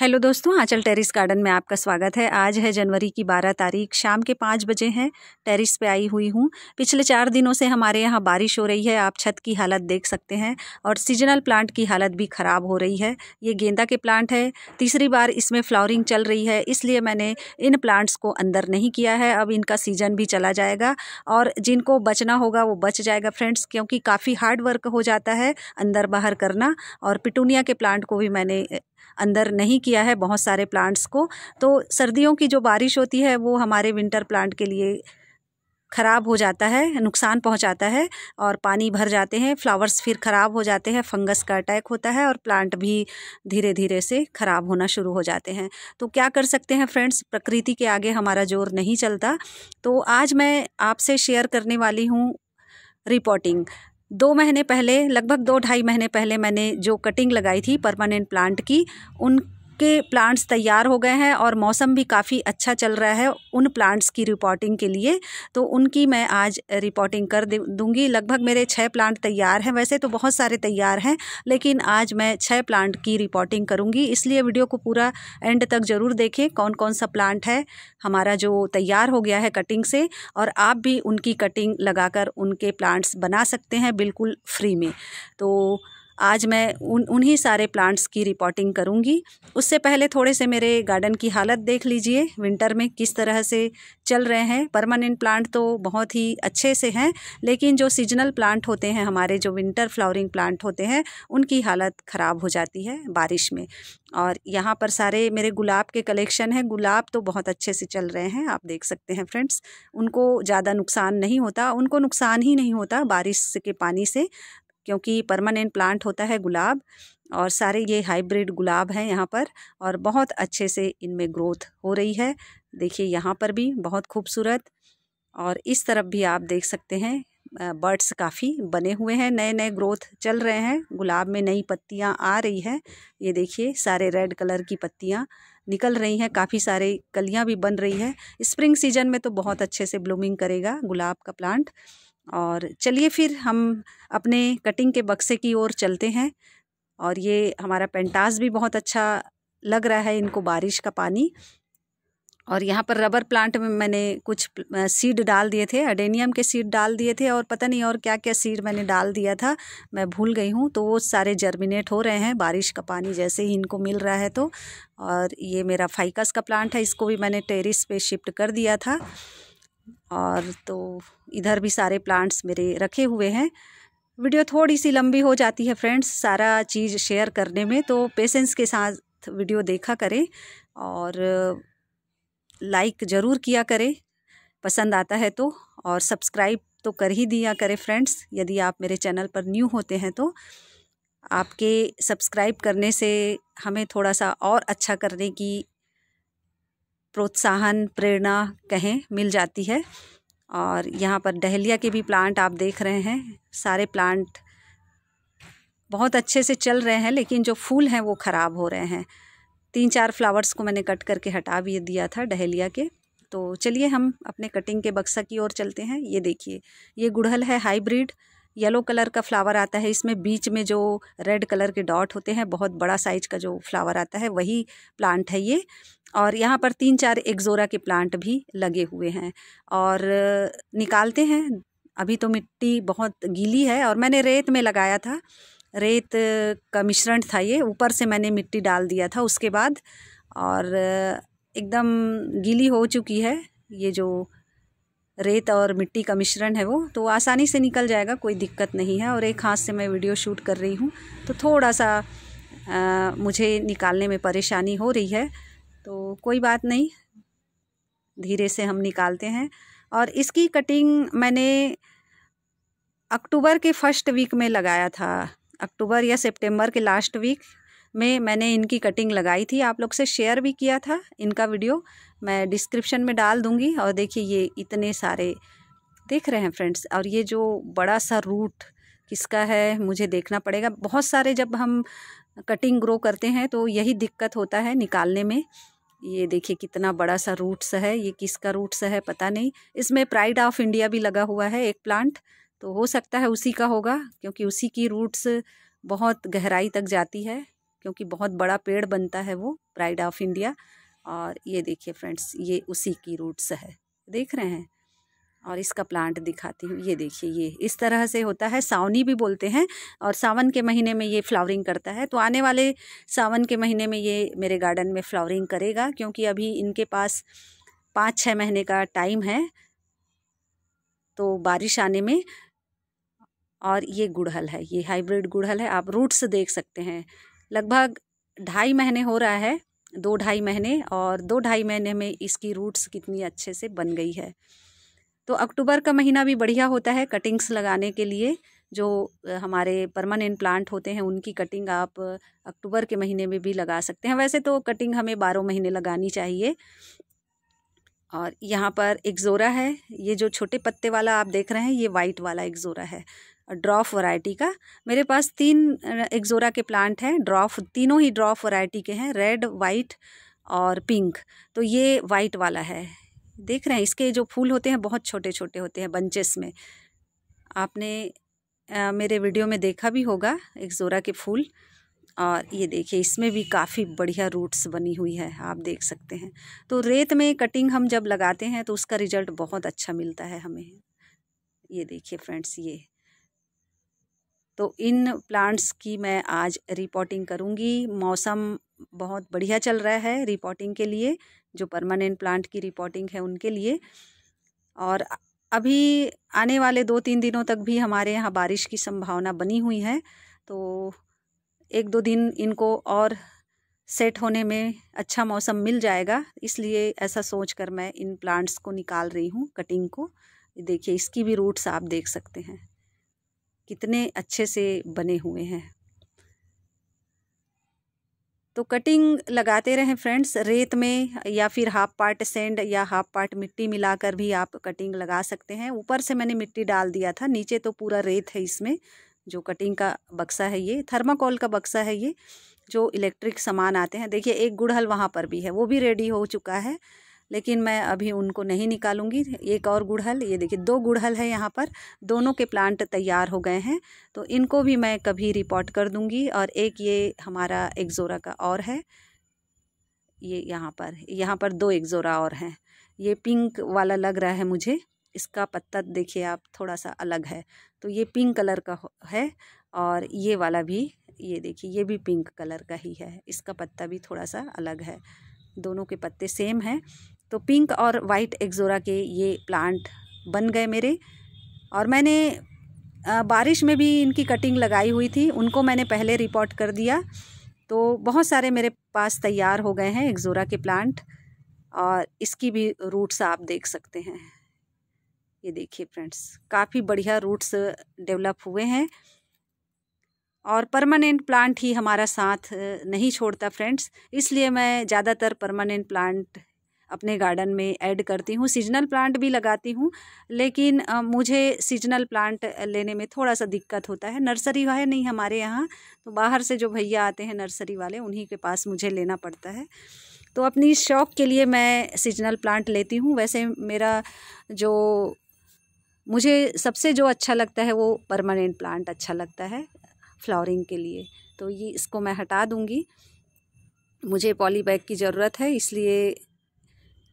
hello दोस्तों आंचल terrace garden में आपका स्वागत है आज है जनवरी की बारह तारीख शाम के पाँच बजे हैं टेरिस पे आई हुई हूँ पिछले चार दिनों से हमारे यहाँ बारिश हो रही है आप छत की हालत देख सकते हैं और सीजनल प्लांट की हालत भी ख़राब हो रही है ये गेंदा के प्लांट है तीसरी बार इसमें फ्लावरिंग चल रही है इसलिए मैंने इन प्लांट्स को अंदर नहीं किया है अब इनका सीजन भी चला जाएगा और जिनको बचना होगा वो बच जाएगा फ्रेंड्स क्योंकि काफ़ी हार्ड वर्क हो जाता है अंदर बाहर करना और पिटूनिया के प्लांट को भी मैंने अंदर नहीं किया है बहुत सारे प्लांट्स को तो सर्दियों की जो बारिश होती है वो हमारे विंटर प्लांट के लिए ख़राब हो जाता है नुकसान पहुंचाता है और पानी भर जाते हैं फ्लावर्स फिर ख़राब हो जाते हैं फंगस का अटैक होता है और प्लांट भी धीरे धीरे से ख़राब होना शुरू हो जाते हैं तो क्या कर सकते हैं फ्रेंड्स प्रकृति के आगे हमारा जोर नहीं चलता तो आज मैं आपसे शेयर करने वाली हूँ रिपोर्टिंग दो महीने पहले लगभग दो ढाई महीने पहले मैंने जो कटिंग लगाई थी परमानेंट प्लांट की उन के प्लांट्स तैयार हो गए हैं और मौसम भी काफ़ी अच्छा चल रहा है उन प्लांट्स की रिपोर्टिंग के लिए तो उनकी मैं आज रिपोर्टिंग कर दूंगी लगभग मेरे छः प्लांट तैयार हैं वैसे तो बहुत सारे तैयार हैं लेकिन आज मैं छः प्लांट की रिपोर्टिंग करूँगी इसलिए वीडियो को पूरा एंड तक ज़रूर देखें कौन कौन सा प्लांट है हमारा जो तैयार हो गया है कटिंग से और आप भी उनकी कटिंग लगा उनके प्लांट्स बना सकते हैं बिल्कुल फ्री में तो आज मैं उन उन्हीं सारे प्लांट्स की रिपोर्टिंग करूँगी उससे पहले थोड़े से मेरे गार्डन की हालत देख लीजिए विंटर में किस तरह से चल रहे हैं परमानेंट प्लांट तो बहुत ही अच्छे से हैं लेकिन जो सीजनल प्लांट होते हैं हमारे जो विंटर फ्लावरिंग प्लांट होते हैं उनकी हालत ख़राब हो जाती है बारिश में और यहाँ पर सारे मेरे गुलाब के कलेक्शन हैं गुलाब तो बहुत अच्छे से चल रहे हैं आप देख सकते हैं फ्रेंड्स उनको ज़्यादा नुकसान नहीं होता उनको नुकसान ही नहीं होता बारिश के पानी से क्योंकि परमानेंट प्लांट होता है गुलाब और सारे ये हाइब्रिड गुलाब हैं यहाँ पर और बहुत अच्छे से इनमें ग्रोथ हो रही है देखिए यहाँ पर भी बहुत खूबसूरत और इस तरफ भी आप देख सकते हैं बर्ड्स काफ़ी बने हुए हैं नए नए ग्रोथ चल रहे हैं गुलाब में नई पत्तियाँ आ रही है ये देखिए सारे रेड कलर की पत्तियाँ निकल रही हैं काफ़ी सारे कलियाँ भी बन रही है स्प्रिंग सीजन में तो बहुत अच्छे से ब्लूमिंग करेगा गुलाब का प्लांट और चलिए फिर हम अपने कटिंग के बक्से की ओर चलते हैं और ये हमारा पेंटास भी बहुत अच्छा लग रहा है इनको बारिश का पानी और यहाँ पर रबर प्लांट में मैंने कुछ सीड डाल दिए थे अडेनियम के सीड डाल दिए थे और पता नहीं और क्या क्या सीड मैंने डाल दिया था मैं भूल गई हूँ तो वो सारे जर्मिनेट हो रहे हैं बारिश का पानी जैसे ही इनको मिल रहा है तो और ये मेरा फाइकस का प्लांट है इसको भी मैंने टेरिस पे शिफ्ट कर दिया था और तो इधर भी सारे प्लांट्स मेरे रखे हुए हैं वीडियो थोड़ी सी लंबी हो जाती है फ्रेंड्स सारा चीज़ शेयर करने में तो पेशेंस के साथ वीडियो देखा करें और लाइक ज़रूर किया करें पसंद आता है तो और सब्सक्राइब तो कर ही दिया करें फ्रेंड्स यदि आप मेरे चैनल पर न्यू होते हैं तो आपके सब्सक्राइब करने से हमें थोड़ा सा और अच्छा करने की प्रोत्साहन प्रेरणा कहें मिल जाती है और यहाँ पर डहलिया के भी प्लांट आप देख रहे हैं सारे प्लांट बहुत अच्छे से चल रहे हैं लेकिन जो फूल हैं वो ख़राब हो रहे हैं तीन चार फ्लावर्स को मैंने कट करके हटा भी दिया था डहलिया के तो चलिए हम अपने कटिंग के बक्सा की ओर चलते हैं ये देखिए ये गुड़हल है हाईब्रिड येलो कलर का फ्लावर आता है इसमें बीच में जो रेड कलर के डॉट होते हैं बहुत बड़ा साइज का जो फ्लावर आता है वही प्लांट है ये और यहाँ पर तीन चार एक्जोरा के प्लांट भी लगे हुए हैं और निकालते हैं अभी तो मिट्टी बहुत गीली है और मैंने रेत में लगाया था रेत का मिश्रण था ये ऊपर से मैंने मिट्टी डाल दिया था उसके बाद और एकदम गीली हो चुकी है ये जो रेत और मिट्टी का मिश्रण है वो तो आसानी से निकल जाएगा कोई दिक्कत नहीं है और एक हाथ से मैं वीडियो शूट कर रही हूँ तो थोड़ा सा आ, मुझे निकालने में परेशानी हो रही है तो कोई बात नहीं धीरे से हम निकालते हैं और इसकी कटिंग मैंने अक्टूबर के फर्स्ट वीक में लगाया था अक्टूबर या सितंबर के लास्ट वीक में मैंने इनकी कटिंग लगाई थी आप लोग से शेयर भी किया था इनका वीडियो मैं डिस्क्रिप्शन में डाल दूँगी और देखिए ये इतने सारे देख रहे हैं फ्रेंड्स और ये जो बड़ा सा रूट किसका है मुझे देखना पड़ेगा बहुत सारे जब हम कटिंग ग्रो करते हैं तो यही दिक्कत होता है निकालने में ये देखिए कितना बड़ा सा रूट्स है ये किसका रूट्स है पता नहीं इसमें प्राइड ऑफ इंडिया भी लगा हुआ है एक प्लांट तो हो सकता है उसी का होगा क्योंकि उसी की रूट्स बहुत गहराई तक जाती है क्योंकि बहुत बड़ा पेड़ बनता है वो प्राइड ऑफ इंडिया और ये देखिए फ्रेंड्स ये उसी की रूट्स है देख रहे हैं और इसका प्लांट दिखाती हूँ ये देखिए ये इस तरह से होता है सावनी भी बोलते हैं और सावन के महीने में ये फ्लावरिंग करता है तो आने वाले सावन के महीने में ये मेरे गार्डन में फ्लावरिंग करेगा क्योंकि अभी इनके पास पाँच छः महीने का टाइम है तो बारिश आने में और ये गुड़हल है ये हाइब्रिड गुड़हल है आप रूट्स देख सकते हैं लगभग ढाई महीने हो रहा है दो ढाई महीने और दो ढाई महीने में इसकी रूट्स कितनी अच्छे से बन गई है तो अक्टूबर का महीना भी बढ़िया होता है कटिंग्स लगाने के लिए जो हमारे परमानेंट प्लांट होते हैं उनकी कटिंग आप अक्टूबर के महीने में भी लगा सकते हैं वैसे तो कटिंग हमें बारह महीने लगानी चाहिए और यहाँ पर एक्जोरा है ये जो छोटे पत्ते वाला आप देख रहे हैं ये वाइट वाला एक्जोरा है ड्रॉफ वैरायटी का मेरे पास तीन एक्जोरा के प्लांट हैं ड्रॉफ तीनों ही ड्रॉफ वैरायटी के हैं रेड वाइट और पिंक तो ये वाइट वाला है देख रहे हैं इसके जो फूल होते हैं बहुत छोटे छोटे होते हैं बंचेस में आपने आ, मेरे वीडियो में देखा भी होगा एक्जोरा के फूल और ये देखिए इसमें भी काफ़ी बढ़िया रूट्स बनी हुई है आप देख सकते हैं तो रेत में कटिंग हम जब लगाते हैं तो उसका रिजल्ट बहुत अच्छा मिलता है हमें ये देखिए फ्रेंड्स ये तो इन प्लांट्स की मैं आज रिपोर्टिंग करूँगी मौसम बहुत बढ़िया चल रहा है रिपोर्टिंग के लिए जो परमानेंट प्लांट की रिपोर्टिंग है उनके लिए और अभी आने वाले दो तीन दिनों तक भी हमारे यहाँ बारिश की संभावना बनी हुई है तो एक दो दिन इनको और सेट होने में अच्छा मौसम मिल जाएगा इसलिए ऐसा सोच कर मैं इन प्लांट्स को निकाल रही हूँ कटिंग को देखिए इसकी भी रूट्स आप देख सकते हैं कितने अच्छे से बने हुए हैं तो कटिंग लगाते रहें फ्रेंड्स रेत में या फिर हाफ पार्ट सेंड या हाफ पार्ट मिट्टी मिलाकर भी आप कटिंग लगा सकते हैं ऊपर से मैंने मिट्टी डाल दिया था नीचे तो पूरा रेत है इसमें जो कटिंग का बक्सा है ये थर्माकोल का बक्सा है ये जो इलेक्ट्रिक सामान आते हैं देखिए एक गुड़हल वहाँ पर भी है वो भी रेडी हो चुका है लेकिन मैं अभी उनको नहीं निकालूंगी एक और गुड़हल ये देखिए दो गुड़हल है यहाँ पर दोनों के प्लांट तैयार हो गए हैं तो इनको भी मैं कभी रिपोर्ट कर दूंगी और एक ये हमारा एक्जोरा का और है ये यहाँ पर यहाँ पर दो एक्जोरा और हैं ये पिंक वाला लग रहा है मुझे इसका पत्ता देखिए आप थोड़ा सा अलग है तो ये पिंक कलर का है और ये वाला भी ये देखिए ये भी पिंक कलर का ही है इसका पत्ता भी थोड़ा सा अलग है दोनों के पत्ते सेम हैं तो पिंक और वाइट एक्जोरा के ये प्लांट बन गए मेरे और मैंने बारिश में भी इनकी कटिंग लगाई हुई थी उनको मैंने पहले रिपोर्ट कर दिया तो बहुत सारे मेरे पास तैयार हो गए हैं एक्जोरा के प्लांट और इसकी भी रूट्स आप देख सकते हैं ये देखिए फ्रेंड्स काफ़ी बढ़िया रूट्स डेवलप हुए हैं और परमानेंट प्लांट ही हमारा साथ नहीं छोड़ता फ्रेंड्स इसलिए मैं ज़्यादातर परमानेंट प्लांट अपने गार्डन में ऐड करती हूँ सीजनल प्लांट भी लगाती हूँ लेकिन मुझे सीजनल प्लांट लेने में थोड़ा सा दिक्कत होता है नर्सरी है नहीं हमारे यहाँ तो बाहर से जो भैया आते हैं नर्सरी वाले उन्हीं के पास मुझे लेना पड़ता है तो अपनी शौक़ के लिए मैं सीजनल प्लांट लेती हूँ वैसे मेरा जो मुझे सबसे जो अच्छा लगता है वो परमानेंट प्लांट अच्छा लगता है फ्लावरिंग के लिए तो ये इसको मैं हटा दूँगी मुझे पॉलीबैग की ज़रूरत है इसलिए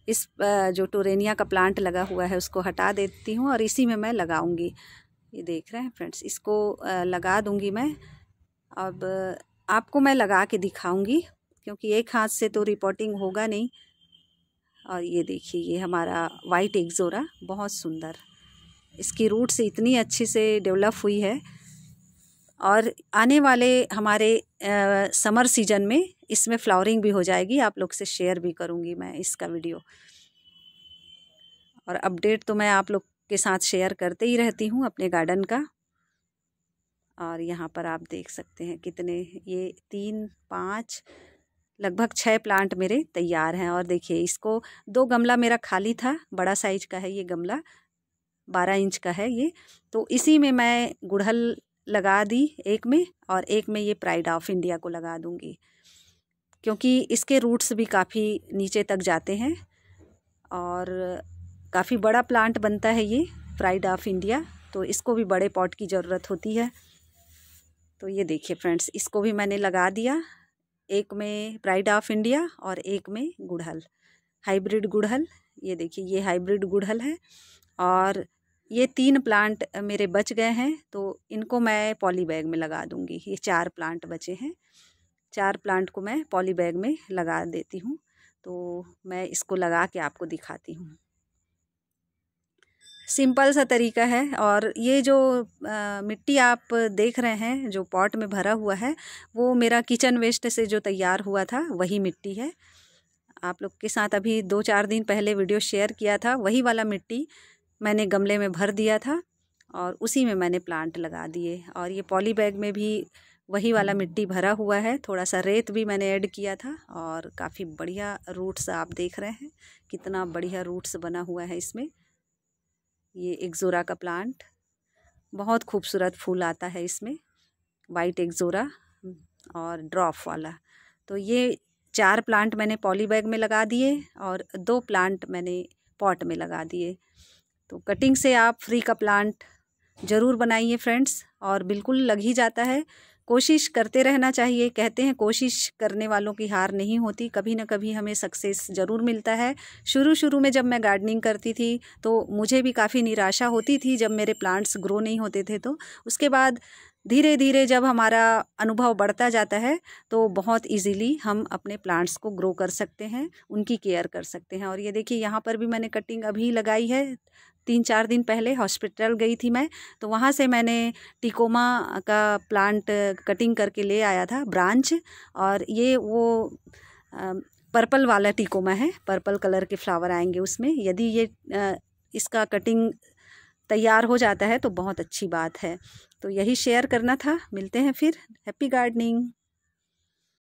इस जो टोरेनिया का प्लांट लगा हुआ है उसको हटा देती हूँ और इसी में मैं लगाऊंगी ये देख रहे हैं फ्रेंड्स इसको लगा दूंगी मैं अब आपको मैं लगा के दिखाऊंगी क्योंकि एक हाथ से तो रिपोर्टिंग होगा नहीं और ये देखिए ये हमारा वाइट एग्जोरा बहुत सुंदर इसकी रूट्स इतनी अच्छी से डेवलप हुई है और आने वाले हमारे आ, समर सीजन में इसमें फ्लावरिंग भी हो जाएगी आप लोग से शेयर भी करूँगी मैं इसका वीडियो और अपडेट तो मैं आप लोग के साथ शेयर करते ही रहती हूँ अपने गार्डन का और यहाँ पर आप देख सकते हैं कितने ये तीन पाँच लगभग छः प्लांट मेरे तैयार हैं और देखिए इसको दो गमला मेरा खाली था बड़ा साइज का है ये गमला बारह इंच का है ये तो इसी में मैं गुड़हल लगा दी एक में और एक में ये प्राइड ऑफ इंडिया को लगा दूंगी क्योंकि इसके रूट्स भी काफ़ी नीचे तक जाते हैं और काफ़ी बड़ा प्लांट बनता है ये प्राइड ऑफ इंडिया तो इसको भी बड़े पॉट की ज़रूरत होती है तो ये देखिए फ्रेंड्स इसको भी मैंने लगा दिया एक में प्राइड ऑफ इंडिया और एक में गुड़हल हाइब्रिड गुड़हल ये देखिए ये हाइब्रिड गुड़हल है और ये तीन प्लांट मेरे बच गए हैं तो इनको मैं पॉली बैग में लगा दूँगी ये चार प्लांट बचे हैं चार प्लांट को मैं पॉली बैग में लगा देती हूँ तो मैं इसको लगा के आपको दिखाती हूँ सिंपल सा तरीका है और ये जो आ, मिट्टी आप देख रहे हैं जो पॉट में भरा हुआ है वो मेरा किचन वेस्ट से जो तैयार हुआ था वही मिट्टी है आप लोग के साथ अभी दो चार दिन पहले वीडियो शेयर किया था वही वाला मिट्टी मैंने गमले में भर दिया था और उसी में मैंने प्लांट लगा दिए और ये पॉली बैग में भी वही वाला मिट्टी भरा हुआ है थोड़ा सा रेत भी मैंने ऐड किया था और काफ़ी बढ़िया रूट्स आप देख रहे हैं कितना बढ़िया रूट्स बना हुआ है इसमें ये एक्जोरा का प्लांट बहुत खूबसूरत फूल आता है इसमें वाइट एक्जोरा और ड्रॉप वाला तो ये चार प्लांट मैंने पॉली बैग में लगा दिए और दो प्लांट मैंने पॉट में लगा दिए तो कटिंग से आप फ्री का प्लांट ज़रूर बनाइए फ्रेंड्स और बिल्कुल लग ही जाता है कोशिश करते रहना चाहिए कहते हैं कोशिश करने वालों की हार नहीं होती कभी ना कभी हमें सक्सेस ज़रूर मिलता है शुरू शुरू में जब मैं गार्डनिंग करती थी तो मुझे भी काफ़ी निराशा होती थी जब मेरे प्लांट्स ग्रो नहीं होते थे तो उसके बाद धीरे धीरे जब हमारा अनुभव बढ़ता जाता है तो बहुत इजीली हम अपने प्लांट्स को ग्रो कर सकते हैं उनकी केयर कर सकते हैं और ये देखिए यहाँ पर भी मैंने कटिंग अभी लगाई है तीन चार दिन पहले हॉस्पिटल गई थी मैं तो वहाँ से मैंने टिकोमा का प्लांट कटिंग करके ले आया था ब्रांच और ये वो पर्पल वाला टिकोमा है पर्पल कलर के फ्लावर आएंगे उसमें यदि ये इसका कटिंग तैयार हो जाता है तो बहुत अच्छी बात है तो यही शेयर करना था मिलते हैं फिर हैप्पी गार्डनिंग